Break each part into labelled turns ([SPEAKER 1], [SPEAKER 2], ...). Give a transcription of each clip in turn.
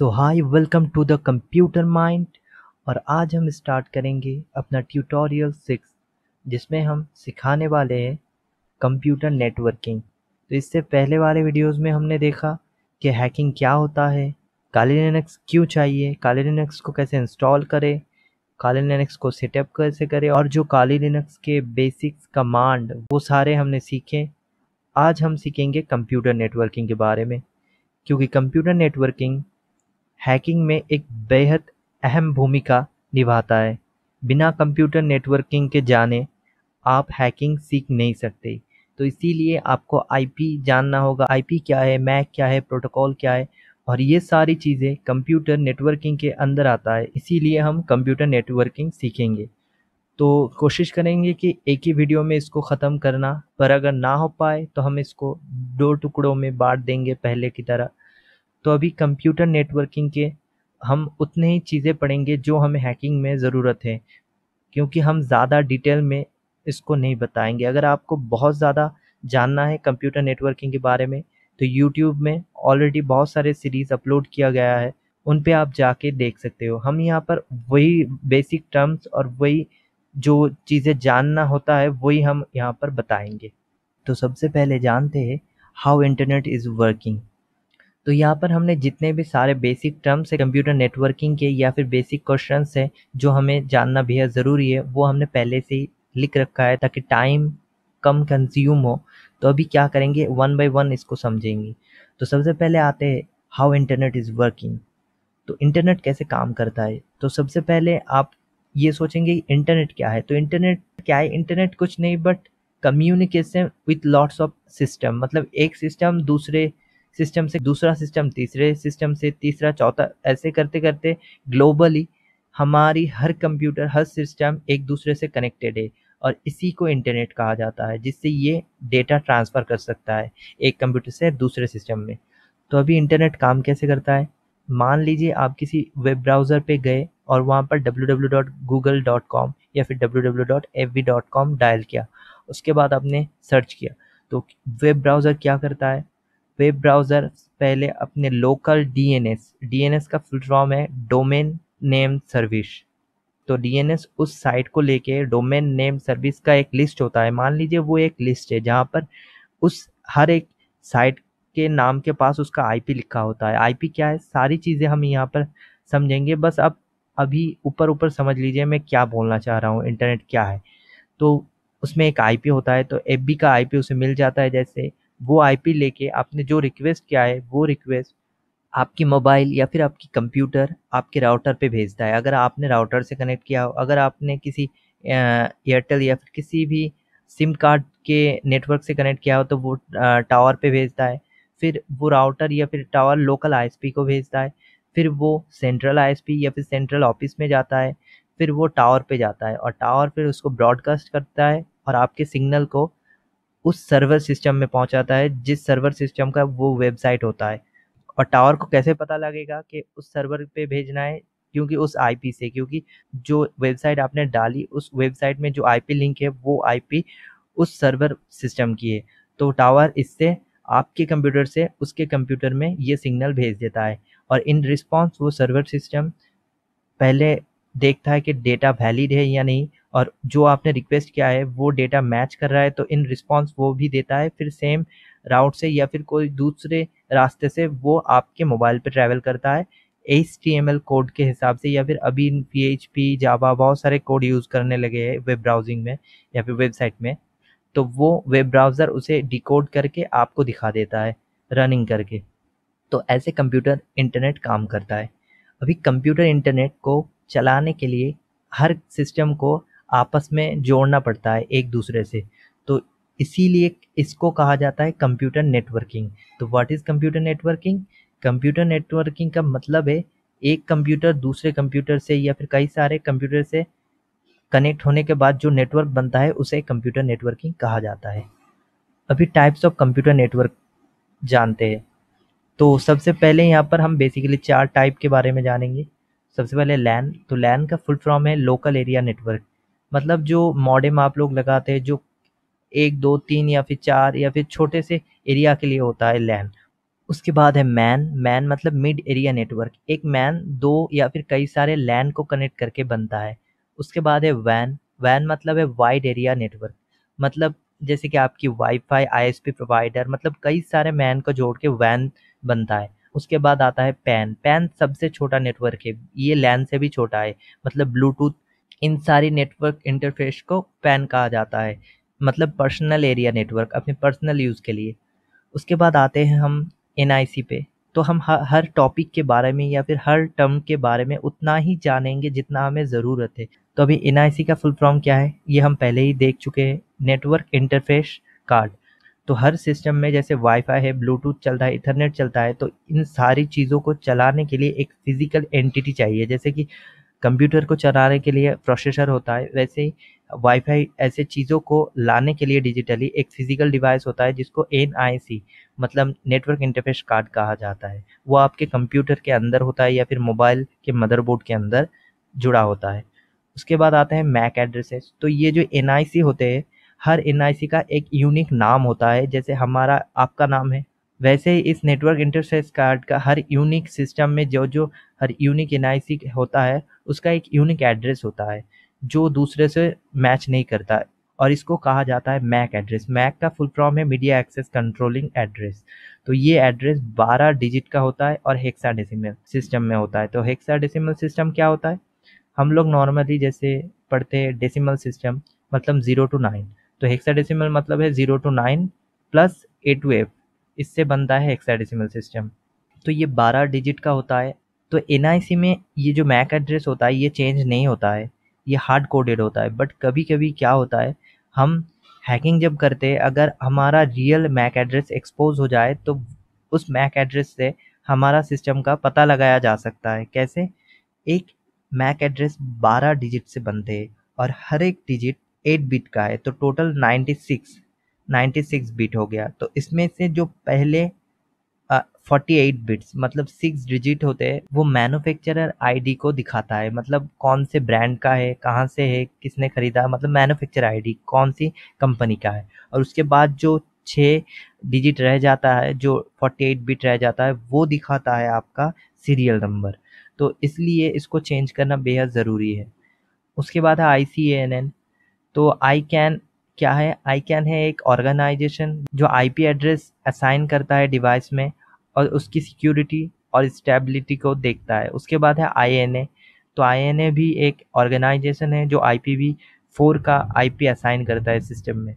[SPEAKER 1] So hi welcome to the computer mind और आज हम स्टार्ट करेंगे अपना ट्यूटोरियल सिक्स जिसमें हम सिखाने वाले हैं कंप्यूटर नेटवर्किंग तो इससे पहले वाले वीडियोस में हमने देखा कि हैकिंग क्या होता है काली लिनक्स क्यों चाहिए काली लिनक्स को कैसे इंस्टॉल करें काले लिनक्स को सेटअप कैसे करें और जो काली लिनक्स के बेसिक्स कमांड वो सारे हमने सीखे आज हम सीखेंगे कंप्यूटर नेटवर्किंग के बारे में क्योंकि कंप्यूटर नेटवर्किंग हैकिंग में एक बेहद अहम भूमिका निभाता है बिना कंप्यूटर नेटवर्किंग के जाने आप हैकिंग सीख नहीं सकते तो इसीलिए आपको आईपी जानना होगा आईपी क्या है मैक क्या है प्रोटोकॉल क्या है और ये सारी चीज़ें कंप्यूटर नेटवर्किंग के अंदर आता है इसीलिए हम कंप्यूटर नेटवर्किंग सीखेंगे तो कोशिश करेंगे कि एक ही वीडियो में इसको ख़त्म करना पर अगर ना हो पाए तो हम इसको दो टुकड़ों में बांट देंगे पहले की तरह तो अभी कंप्यूटर नेटवर्किंग के हम उतने ही चीज़ें पढ़ेंगे जो हमें हैकिंग में ज़रूरत है क्योंकि हम ज़्यादा डिटेल में इसको नहीं बताएंगे अगर आपको बहुत ज़्यादा जानना है कंप्यूटर नेटवर्किंग के बारे में तो यूट्यूब में ऑलरेडी बहुत सारे सीरीज़ अपलोड किया गया है उन पर आप जाके देख सकते हो हम यहाँ पर वही बेसिक टर्म्स और वही जो चीज़ें जानना होता है वही हम यहाँ पर बताएंगे तो सबसे पहले जानते हैं हाउ इंटरनेट इज़ वर्किंग तो यहाँ पर हमने जितने भी सारे बेसिक टर्म्स है कंप्यूटर नेटवर्किंग के या फिर बेसिक क्वेश्चन हैं जो हमें जानना बेहद ज़रूरी है वो हमने पहले से ही लिख रखा है ताकि टाइम कम कंज्यूम हो तो अभी क्या करेंगे वन बाई वन इसको समझेंगे तो सबसे पहले आते हैं हाउ इंटरनेट इज़ वर्किंग तो इंटरनेट कैसे काम करता है तो सबसे पहले आप ये सोचेंगे इंटरनेट क्या है तो इंटरनेट क्या है इंटरनेट कुछ नहीं but communication with lots of system मतलब एक सिस्टम दूसरे सिस्टम से दूसरा सिस्टम तीसरे सिस्टम से तीसरा चौथा ऐसे करते करते ग्लोबली हमारी हर कंप्यूटर हर सिस्टम एक दूसरे से कनेक्टेड है और इसी को इंटरनेट कहा जाता है जिससे ये डेटा ट्रांसफ़र कर सकता है एक कंप्यूटर से दूसरे सिस्टम में तो अभी इंटरनेट काम कैसे करता है मान लीजिए आप किसी वेब ब्राउज़र पे गए और वहाँ पर www.google.com या फिर www.fb.com डायल किया उसके बाद आपने सर्च किया तो वेब ब्राउज़र क्या करता है वेब ब्राउज़र पहले अपने लोकल डीएनएस डीएनएस का फुल फॉर्म है डोमेन नेम सर्विस तो डीएनएस उस साइट को लेके डोमेन नेम सर्विस का एक लिस्ट होता है मान लीजिए वो एक लिस्ट है जहाँ पर उस हर एक साइट के नाम के पास उसका आईपी लिखा होता है आईपी क्या है सारी चीज़ें हम यहाँ पर समझेंगे बस अब अभी ऊपर ऊपर समझ लीजिए मैं क्या बोलना चाह रहा हूँ इंटरनेट क्या है तो उसमें एक आईपी होता है तो एफ का आईपी उसे मिल जाता है जैसे वो आईपी लेके आपने जो रिक्वेस्ट किया है वो रिक्वेस्ट आपकी मोबाइल या फिर आपकी कंप्यूटर आपके राउटर पे भेजता है अगर आपने राउटर से कनेक्ट किया हो अगर आपने किसी एयरटेल या फिर किसी भी सिम कार्ड के नेटवर्क से कनेक्ट किया हो तो वो टावर पे भेजता है फिर वो राउटर या फिर टावर लोकल आईएसपी को भेजता है फिर वो सेंट्रल आईएसपी या फिर सेंट्रल ऑफिस में जाता है फिर वो टावर पे जाता है और टावर फिर उसको ब्रॉडकास्ट करता है और आपके सिग्नल को उस सर्वर सिस्टम में पहुंचाता है जिस सर्वर सिस्टम का वो वेबसाइट होता है और टावर को कैसे पता लगेगा कि उस सर्वर पे भेजना है क्योंकि उस आईपी से क्योंकि जो वेबसाइट आपने डाली उस वेबसाइट में जो आईपी लिंक है वो आईपी उस सर्वर सिस्टम की है तो टावर इससे आपके कंप्यूटर से उसके कंप्यूटर में ये सिग्नल भेज देता है और इन रिस्पॉन्स वो सर्वर सिस्टम पहले देखता है कि डेटा वैलिड है या नहीं और जो आपने रिक्वेस्ट किया है वो डेटा मैच कर रहा है तो इन रिस्पॉन्स वो भी देता है फिर सेम राउट से या फिर कोई दूसरे रास्ते से वो आपके मोबाइल पर ट्रैवल करता है H T M L code के हिसाब से या फिर अभी पी एच पी जावा बहुत सारे कोड यूज़ करने लगे हैं वेब ब्राउजिंग में या फिर वेबसाइट में तो वो वेब ब्राउज़र उसे डिकोड करके आपको दिखा देता है रनिंग करके तो ऐसे कंप्यूटर इंटरनेट काम करता है अभी कंप्यूटर इंटरनेट को चलाने के लिए हर सिस्टम को आपस में जोड़ना पड़ता है एक दूसरे से तो इसीलिए इसको कहा जाता है कंप्यूटर नेटवर्किंग तो what is computer networking computer networking का मतलब है एक कंप्यूटर दूसरे कंप्यूटर से या फिर कई सारे कंप्यूटर से कनेक्ट होने के बाद जो नेटवर्क बनता है उसे कंप्यूटर नेटवर्किंग कहा जाता है अभी टाइप्स ऑफ कंप्यूटर नेटवर्क जानते हैं तो सबसे पहले यहाँ पर हम बेसिकली चार टाइप के बारे में जानेंगे सबसे पहले लैन तो लैन का फुल फॉर्म है लोकल एरिया नेटवर्क मतलब जो मॉडेम आप लोग लगाते हैं जो एक दो तीन या फिर चार या फिर छोटे से एरिया के लिए होता है लैन उसके बाद है मैन मैन मतलब मिड एरिया नेटवर्क एक मैन दो या फिर कई सारे लैन को कनेक्ट करके बनता है उसके बाद है वैन वैन मतलब है वाइड एरिया नेटवर्क मतलब जैसे कि आपकी वाईफाई आईएसपी प्रोवाइडर मतलब कई सारे मैन को जोड़ के वैन बनता है उसके बाद आता है पैन पैन सबसे छोटा नेटवर्क है ये लैन से भी छोटा है मतलब ब्लूटूथ इन सारी नेटवर्क इंटरफेस को पैन कहा जाता है मतलब पर्सनल एरिया नेटवर्क अपने पर्सनल यूज़ के लिए उसके बाद आते हैं हम एन पे तो हम हर टॉपिक के बारे में या फिर हर टर्म के बारे में उतना ही जानेंगे जितना हमें ज़रूरत है तो अभी एन का फुल फॉर्म क्या है ये हम पहले ही देख चुके हैं नेटवर्क इंटरफेस कार्ड तो हर सिस्टम में जैसे वाईफाई है ब्लूटूथ चलता है इथरनेट चलता है तो इन सारी चीज़ों को चलाने के लिए एक फ़िज़िकल एंटिटी चाहिए जैसे कि कंप्यूटर को चलाने के लिए प्रोसेसर होता है वैसे ही वाईफाई ऐसे चीज़ों को लाने के लिए डिजिटली एक फिजिकल डिवाइस होता है जिसको एन मतलब नेटवर्क इंटरफेस कार्ड कहा जाता है वो आपके कंप्यूटर के अंदर होता है या फिर मोबाइल के मदरबोर्ड के अंदर जुड़ा होता है उसके बाद आते हैं मैक एड्रेसेस तो ये जो एन होते हैं हर एन का एक यूनिक नाम होता है जैसे हमारा आपका नाम है वैसे ही इस नेटवर्क इंटरफेस कार्ड का हर यूनिक सिस्टम में जो जो हर यूनिक एन होता है उसका एक यूनिक एड्रेस होता है जो दूसरे से मैच नहीं करता है। और इसको कहा जाता है मैक एड्रेस मैक का फुल फॉर्म है मीडिया एक्सेस कंट्रोलिंग एड्रेस तो ये एड्रेस 12 डिजिट का होता है और डेसीमल सिस्टम में होता है तो डेसीमल सिस्टम क्या होता है हम लोग नॉर्मली जैसे पढ़ते हैं डेसिमल सिस्टम मतलब ज़ीरो टू नाइन तो डेसीमल मतलब है zero to nine plus A to F इससे बनता है हेक्साडेसिमल सिस्टम तो ये बारह डिजिट का होता है तो एन में ये जो मैक एड्रेस होता है ये चेंज नहीं होता है ये हार्ड कोडेड होता है बट कभी कभी क्या होता है हम हैकिंग जब करते हैं अगर हमारा रियल मैक एड्रेस एक्सपोज हो जाए तो उस मैक एड्रेस से हमारा सिस्टम का पता लगाया जा सकता है कैसे एक मैक एड्रेस 12 डिजिट से बनते हैं और हर एक डिजिट 8 बिट का है तो टोटल 96 96 बिट हो गया तो इसमें से जो पहले फोर्टी एट बिट्स मतलब सिक्स डिजिट होते हैं वो मैन्युफैक्चरर आईडी को दिखाता है मतलब कौन से ब्रांड का है कहाँ से है किसने खरीदा मतलब मैन्युफैक्चरर आईडी कौन सी कंपनी का है और उसके बाद जो छः डिजिट रह जाता है जो फोर्टी एट बिट रह जाता है वो दिखाता है आपका सीरियल नंबर तो इसलिए इसको चेंज करना बेहद ज़रूरी है उसके बाद है आई सी एन एन तो आई कैन क्या है आई कैन है एक ऑर्गेनाइजेशन जो आईपी एड्रेस असाइन करता है डिवाइस में और उसकी सिक्योरिटी और स्टेबिलिटी को देखता है उसके बाद है आई तो आई भी एक ऑर्गेनाइजेशन है जो आई पी फोर का आई असाइन करता है सिस्टम में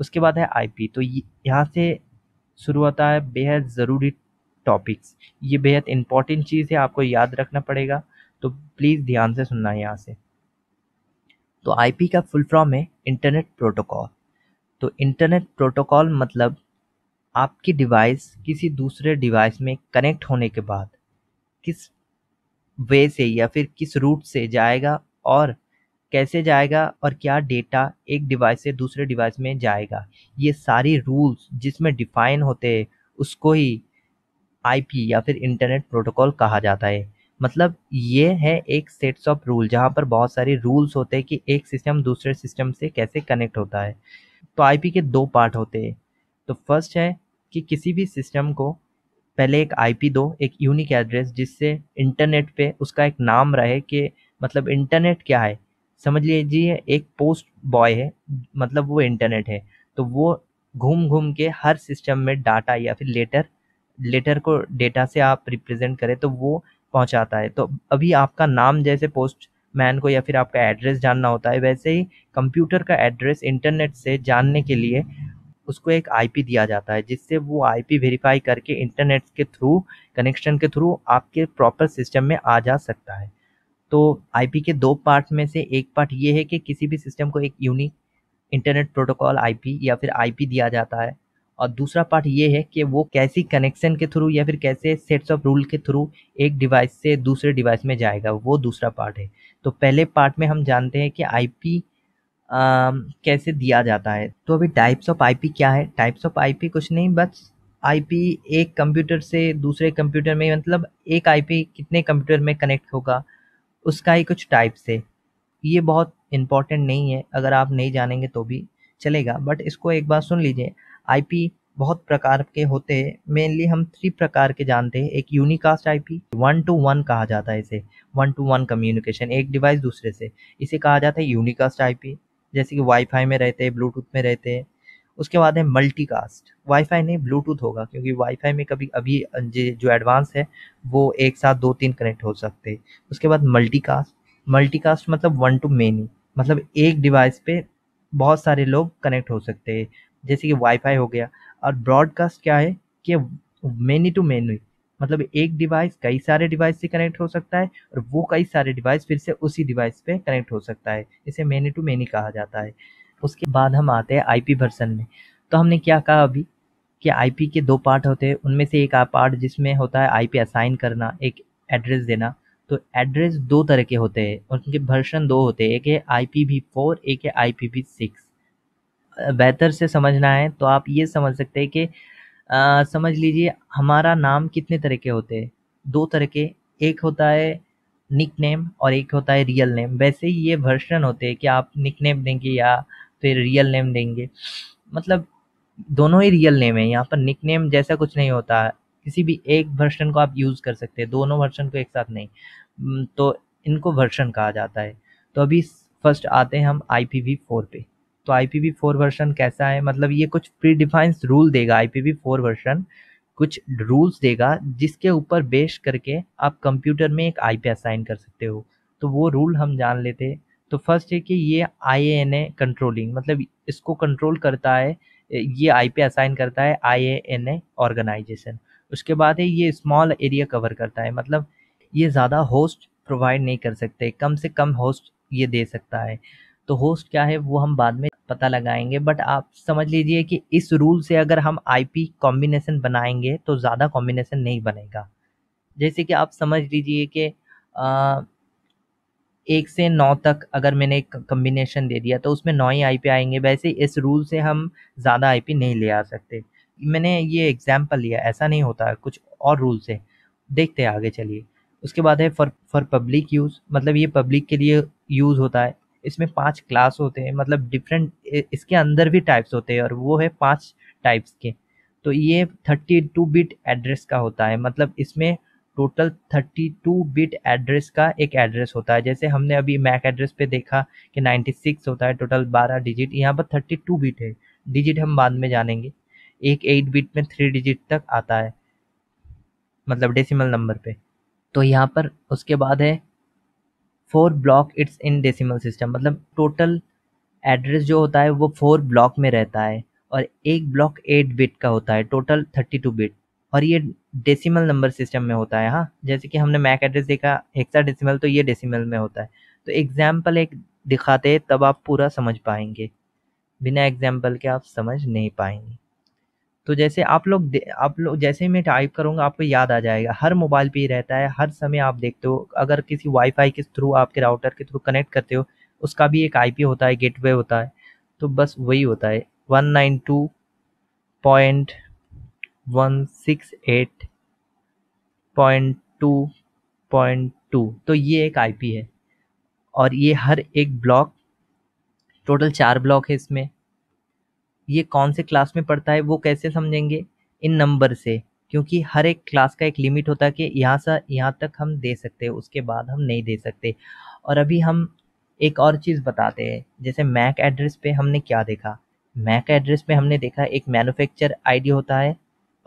[SPEAKER 1] उसके बाद है आई तो यहाँ से शुरू होता है बेहद ज़रूरी टॉपिक्स ये बेहद इंपॉर्टेंट चीज़ है आपको याद रखना पड़ेगा तो प्लीज़ ध्यान से सुनना है यहाँ से तो आईपी का फुल फॉर्म है इंटरनेट प्रोटोकॉल तो इंटरनेट प्रोटोकॉल मतलब आपकी डिवाइस किसी दूसरे डिवाइस में कनेक्ट होने के बाद किस वे से या फिर किस रूट से जाएगा और कैसे जाएगा और क्या डेटा एक डिवाइस से दूसरे डिवाइस में जाएगा ये सारी रूल्स जिसमें डिफाइन होते हैं उसको ही आईपी या फिर इंटरनेट प्रोटोकॉल कहा जाता है मतलब ये है एक सेट्स ऑफ रूल जहाँ पर बहुत सारे रूल्स होते हैं कि एक सिस्टम दूसरे सिस्टम से कैसे कनेक्ट होता है तो आईपी के दो पार्ट होते हैं तो फर्स्ट है कि किसी भी सिस्टम को पहले एक आईपी दो एक यूनिक एड्रेस जिससे इंटरनेट पे उसका एक नाम रहे कि मतलब इंटरनेट क्या है समझ लीजिए एक पोस्ट बॉय है मतलब वो इंटरनेट है तो वो घूम घूम के हर सिस्टम में डाटा या फिर लेटर लेटर को डेटा से आप रिप्रेजेंट करें तो वो पहुंचाता है तो अभी आपका नाम जैसे पोस्ट मैन को या फिर आपका एड्रेस जानना होता है वैसे ही कंप्यूटर का एड्रेस इंटरनेट से जानने के लिए उसको एक आईपी दिया जाता है जिससे वो आईपी वेरीफाई करके इंटरनेट के थ्रू कनेक्शन के थ्रू आपके प्रॉपर सिस्टम में आ जा सकता है तो आईपी के दो पार्ट में से एक पार्ट ये है कि किसी भी सिस्टम को एक यूनिक इंटरनेट प्रोटोकॉल आईपी या फिर आईपी दिया जाता है और दूसरा पार्ट ये है कि वो कैसी कनेक्शन के थ्रू या फिर कैसे सेट्स ऑफ रूल के थ्रू एक डिवाइस से दूसरे डिवाइस में जाएगा वो दूसरा पार्ट है तो पहले पार्ट में हम जानते हैं कि आईपी कैसे दिया जाता है तो अभी टाइप्स ऑफ आईपी क्या है टाइप्स ऑफ आईपी कुछ नहीं बस आईपी एक कंप्यूटर से दूसरे कंप्यूटर में मतलब एक आईपी कितने कंप्यूटर में कनेक्ट होगा उसका ही कुछ टाइप्स है ये बहुत इम्पॉर्टेंट नहीं है अगर आप नहीं जानेंगे तो भी चलेगा बट इसको एक बार सुन लीजिए आईपी बहुत प्रकार के होते हैं मेनली हम थ्री प्रकार के जानते हैं एक unicast IP one to one कहा जाता है इसे वन टू वन कम्युनिकेशन एक डिवाइस दूसरे से इसे कहा जाता है यूनिकास्ट आईपी जैसे कि वाईफाई में रहते हैं ब्लूटूथ में रहते हैं उसके बाद है मल्टीकास्ट वाईफाई नहीं ब्लूटूथ होगा क्योंकि वाईफाई में कभी अभी जो एडवांस है वो एक साथ दो तीन कनेक्ट हो सकते हैं उसके बाद मल्टीकास्ट मल्टीकास्ट मतलब वन टू मेनी मतलब एक डिवाइस पे बहुत सारे लोग कनेक्ट हो सकते हैं जैसे कि वाईफाई हो गया और ब्रॉडकास्ट क्या है कि मेनी टू मेनी मतलब एक डिवाइस कई सारे डिवाइस से कनेक्ट हो सकता है और वो कई सारे डिवाइस फिर से उसी डिवाइस पे कनेक्ट हो सकता है इसे मेनी टू मेनी कहा जाता है उसके बाद हम आते हैं आईपी वर्सन में तो हमने क्या कहा अभी कि आईपी के दो पार्ट होते हैं उनमें से एक पार्ट जिसमें होता है आईपी असाइन करना एक एड्रेस देना तो एड्रेस दो तरह के होते हैं उनके वर्सन दो होते हैं एक है आई पी वी फोर एक है आई पी वी सिक्स बेहतर से समझना है तो आप ये समझ सकते हैं कि समझ लीजिए हमारा नाम कितने तरह के होते हैं दो तरह के एक होता है निक नेम और एक होता है रियल नेम वैसे ही ये वर्षन होते हैं कि आप निक नेम देंगे या फिर रियल नेम देंगे मतलब दोनों ही रियल नेम है यहाँ पर निक नेम जैसा कुछ नहीं होता किसी भी एक वर्षन को आप यूज़ कर सकते हैं दोनों वर्षन को एक साथ नहीं तो इनको वर्षन कहा जाता है तो अभी फर्स्ट आते हैं हम आई पी वी फोर पे तो I P V four version कैसा है मतलब ये कुछ प्री डिफाइंस रूल देगा I P V four version कुछ रूल्स देगा जिसके ऊपर बेस करके आप कंप्यूटर में एक आई पी असाइन कर सकते हो तो वो रूल हम जान लेते तो फर्स्ट है कि ये आई एन ए कंट्रोलिंग मतलब इसको कंट्रोल करता है ये आई पी असाइन करता है आई ए एन ए ऑर्गेनाइजेशन उसके बाद है ये स्मॉल एरिया कवर करता है मतलब ये ज़्यादा होस्ट प्रोवाइड नहीं कर सकते कम से कम होस्ट ये दे सकता है तो होस्ट क्या है वो हम बाद में पता लगाएंगे बट आप समझ लीजिए कि इस रूल से अगर हम आईपी कॉम्बिनेशन बनाएंगे तो ज़्यादा कॉम्बिनेशन नहीं बनेगा जैसे कि आप समझ लीजिए कि एक से नौ तक अगर मैंने एक कम्बिनेशन दे दिया तो उसमें नौ ही आईपी आएंगे वैसे इस रूल से हम ज़्यादा आईपी नहीं ले आ सकते मैंने ये एग्जाम्पल लिया ऐसा नहीं होता है कुछ और रूल से देखते हैं आगे चलिए उसके बाद है फॉर फॉर पब्लिक यूज़ मतलब ये पब्लिक के लिए यूज़ होता है इसमें पांच क्लास होते हैं मतलब डिफरेंट इसके अंदर भी टाइप्स होते हैं और वो है पांच टाइप्स के तो ये थर्टी टू बिट एड्रेस का होता है मतलब इसमें total thirty two bit address का एक एड्रेस होता है जैसे हमने अभी मैक एड्रेस पे देखा कि नाइन्टी सिक्स होता है टोटल बारह डिजिट यहाँ पर थर्टी टू बिट है डिजिट हम बाद में जानेंगे एक एट बिट में थ्री डिजिट तक आता है मतलब डेसिमल नंबर पे तो यहाँ पर उसके बाद है four block it's in decimal system मतलब टोटल एड्रेस जो होता है वो फोर ब्लॉक में रहता है और एक ब्लॉक एट बिट का होता है टोटल थर्टी टू बिट और ये डेसिमल नंबर सिस्टम में होता है हाँ जैसे कि हमने मैक एड्रेस देखा हेक्सा डेसिमल तो ये डेसिमल में होता है तो एग्जाम्पल एक दिखाते तब आप पूरा समझ पाएंगे बिना एग्जाम्पल के आप समझ नहीं पाएंगे तो जैसे आप लोग आप लोग जैसे ही मैं टाइप करूँगा आपको याद आ जाएगा हर मोबाइल पे ही रहता है हर समय आप देखते हो अगर किसी वाईफाई के थ्रू आपके राउटर के थ्रू कनेक्ट करते हो उसका भी एक आईपी होता है गेटवे होता है तो बस वही होता है one nine two point one six eight point two point two तो ये एक आईपी है और ये हर एक ब्लॉक टोटल चार ब्लॉक है इसमें ये कौन से क्लास में पढ़ता है वो कैसे समझेंगे इन नंबर से क्योंकि हर एक क्लास का एक लिमिट होता है कि यहाँ से यहाँ तक हम दे सकते हैं उसके बाद हम नहीं दे सकते और अभी हम एक और चीज़ बताते हैं जैसे मैक एड्रेस पे हमने क्या देखा मैक एड्रेस पे हमने देखा एक मैनुफेक्चर आईडी होता है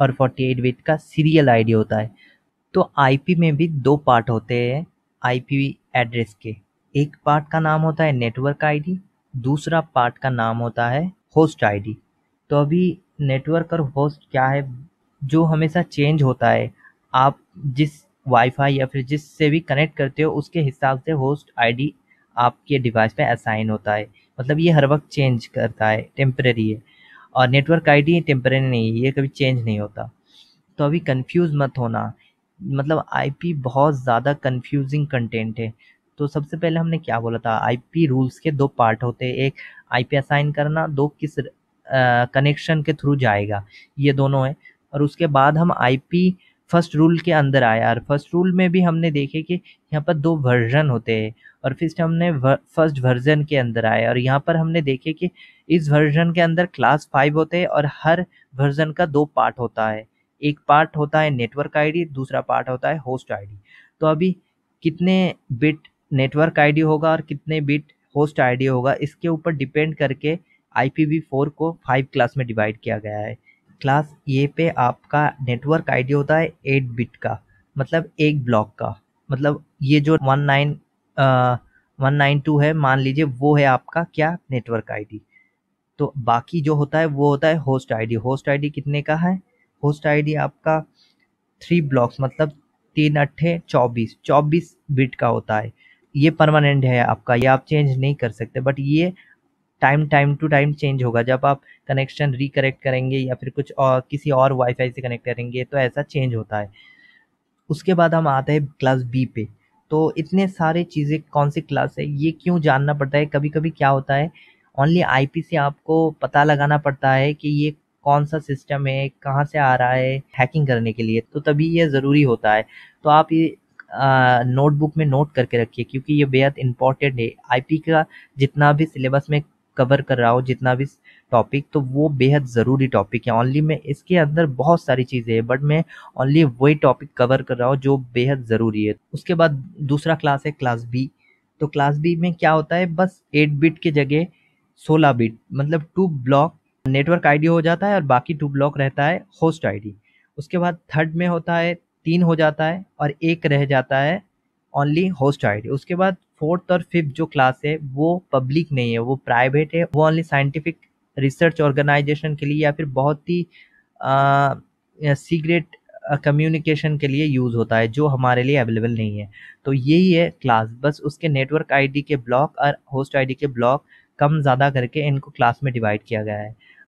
[SPEAKER 1] और 48 बिट का सीरियल आईडी होता है तो आईपी में भी दो पार्ट होते हैं आईपी एड्रेस के एक पार्ट का नाम होता है नेटवर्क आईडी दूसरा पार्ट का नाम होता है होस्ट आईडी तो अभी नेटवर्क और होस्ट क्या है जो हमेशा चेंज होता है आप जिस वाईफाई या फिर जिससे भी कनेक्ट करते हो उसके हिसाब से होस्ट आईडी आपके डिवाइस पे असाइन होता है मतलब ये हर वक्त चेंज करता है टेम्प्रेरी है और नेटवर्क आईडी टेम्प्रेरी नहीं है ये कभी चेंज नहीं होता तो अभी कंफ्यूज मत होना मतलब आईपी बहुत ज़्यादा कंफ्यूजिंग कंटेंट है तो सबसे पहले हमने क्या बोला था आईपी रूल्स के दो पार्ट होते हैं एक आईपी असाइन करना दो किस कनेक्शन के थ्रू जाएगा ये दोनों है और उसके बाद हम आईपी फर्स्ट रूल के अंदर आया और फर्स्ट रूल में भी हमने देखे कि यहाँ पर दो वर्जन होते हैं और फिर हमने फर्स्ट वर्जन के अंदर आए और यहाँ पर हमने देखे कि इस वर्जन के अंदर क्लास फाइव होते हैं और हर वर्जन का दो पार्ट होता है एक पार्ट होता है नेटवर्क आईडी दूसरा पार्ट होता है होस्ट आईडी तो अभी कितने बिट नेटवर्क आईडी होगा और कितने बिट होस्ट आईडी होगा इसके ऊपर डिपेंड करके आई को फाइव क्लास में डिवाइड किया गया है क्लास ए पे आपका नेटवर्क आईडी होता है एट बिट का मतलब एक ब्लॉक का मतलब ये जो one nine one nine two है मान लीजिए वो है आपका क्या नेटवर्क आईडी तो बाकी जो होता है वो होता है होस्ट आईडी होस्ट आईडी कितने का है होस्ट आईडी आपका थ्री ब्लॉक्स मतलब तीन अट्ठे चौबीस चौबीस बिट का होता है ये परमानेंट है आपका ये आप चेंज नहीं कर सकते बट ये time time to time change होगा जब आप कनेक्शन रिकरेक्ट करेंगे या फिर कुछ और किसी और वाईफाई से कनेक्ट करेंगे तो ऐसा चेंज होता है उसके बाद हम आते हैं क्लास बी पे तो इतने सारे चीज़ें कौन सी क्लास है ये क्यों जानना पड़ता है कभी कभी क्या होता है ओनली आई से आपको पता लगाना पड़ता है कि ये कौन सा सिस्टम है कहाँ से आ रहा है हैकिंग करने के लिए तो तभी ये ज़रूरी होता है तो आप ये नोटबुक में नोट करके रखिए क्योंकि ये बेहद इंपॉर्टेंट है आईपी का जितना भी सिलेबस में कवर कर रहा हो जितना भी टॉपिक तो वो बेहद ज़रूरी टॉपिक है ओनली मैं इसके अंदर बहुत सारी चीज़ें हैं बट मैं ओनली वही टॉपिक कवर कर रहा हूँ जो बेहद ज़रूरी है उसके बाद दूसरा क्लास है क्लास बी तो क्लास बी में क्या होता है बस एट बिट के जगह सोलह बिट मतलब टू ब्लॉक नेटवर्क आईडी हो जाता है और बाकी टू ब्लॉक रहता है होस्ट आईडी उसके बाद थर्ड में होता है तीन हो जाता है और एक रह जाता है ओनली होस्ट आईडी उसके बाद फोर्थ और फिफ्थ जो क्लास है वो पब्लिक नहीं है वो प्राइवेट है वो ओनली साइंटिफिक रिसर्च ऑर्गेनाइजेशन के लिए या फिर बहुत ही सीक्रेट कम्युनिकेशन के लिए यूज़ होता है जो हमारे लिए अवेलेबल नहीं है तो यही है क्लास बस उसके नेटवर्क आईडी के ब्लॉक और होस्ट आईडी के ब्लॉक कम ज़्यादा करके इनको क्लास में डिवाइड किया गया है